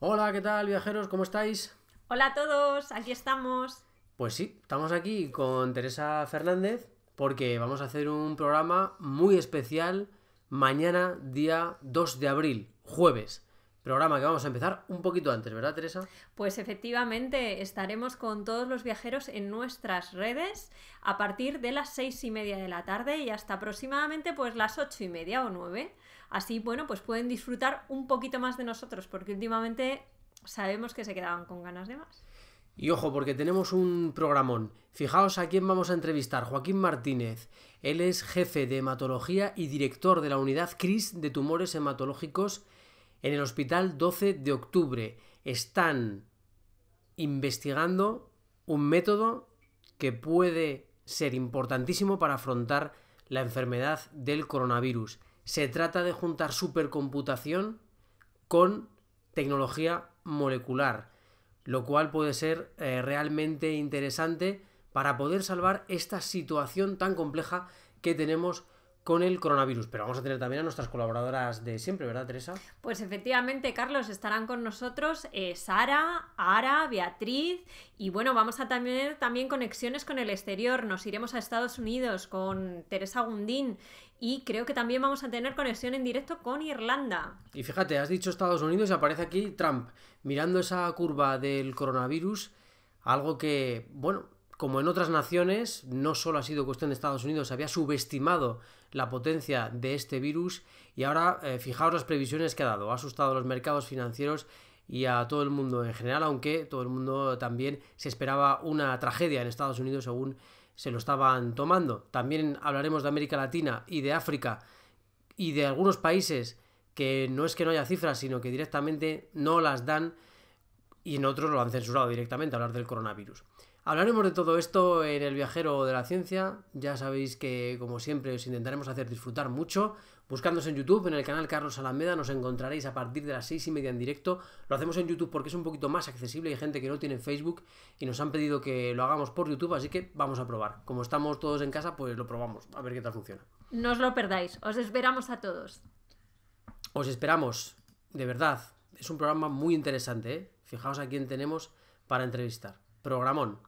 Hola, ¿qué tal viajeros? ¿Cómo estáis? Hola a todos, aquí estamos. Pues sí, estamos aquí con Teresa Fernández porque vamos a hacer un programa muy especial mañana, día 2 de abril, jueves programa que vamos a empezar un poquito antes, ¿verdad, Teresa? Pues efectivamente, estaremos con todos los viajeros en nuestras redes a partir de las seis y media de la tarde y hasta aproximadamente pues las ocho y media o nueve. Así, bueno, pues pueden disfrutar un poquito más de nosotros, porque últimamente sabemos que se quedaban con ganas de más. Y ojo, porque tenemos un programón. Fijaos a quién vamos a entrevistar. Joaquín Martínez. Él es jefe de hematología y director de la unidad CRIS de tumores hematológicos en el hospital 12 de octubre. Están investigando un método que puede ser importantísimo para afrontar la enfermedad del coronavirus. Se trata de juntar supercomputación con tecnología molecular, lo cual puede ser eh, realmente interesante para poder salvar esta situación tan compleja que tenemos con el coronavirus. Pero vamos a tener también a nuestras colaboradoras de siempre, ¿verdad, Teresa? Pues efectivamente, Carlos, estarán con nosotros eh, Sara, Ara, Beatriz y bueno, vamos a tener también conexiones con el exterior. Nos iremos a Estados Unidos con Teresa Gundín y creo que también vamos a tener conexión en directo con Irlanda. Y fíjate, has dicho Estados Unidos y aparece aquí Trump mirando esa curva del coronavirus, algo que, bueno, como en otras naciones, no solo ha sido cuestión de Estados Unidos, había subestimado la potencia de este virus y ahora eh, fijaos las previsiones que ha dado. Ha asustado a los mercados financieros y a todo el mundo en general, aunque todo el mundo también se esperaba una tragedia en Estados Unidos según se lo estaban tomando. También hablaremos de América Latina y de África y de algunos países que no es que no haya cifras, sino que directamente no las dan y en otros lo han censurado directamente hablar del coronavirus. Hablaremos de todo esto en el viajero de la ciencia. Ya sabéis que, como siempre, os intentaremos hacer disfrutar mucho. Buscándonos en YouTube, en el canal Carlos Alameda, nos encontraréis a partir de las seis y media en directo. Lo hacemos en YouTube porque es un poquito más accesible. Hay gente que no tiene Facebook y nos han pedido que lo hagamos por YouTube, así que vamos a probar. Como estamos todos en casa, pues lo probamos, a ver qué tal funciona. No os lo perdáis, os esperamos a todos. Os esperamos, de verdad. Es un programa muy interesante, ¿eh? Fijaos a quién tenemos para entrevistar. Programón.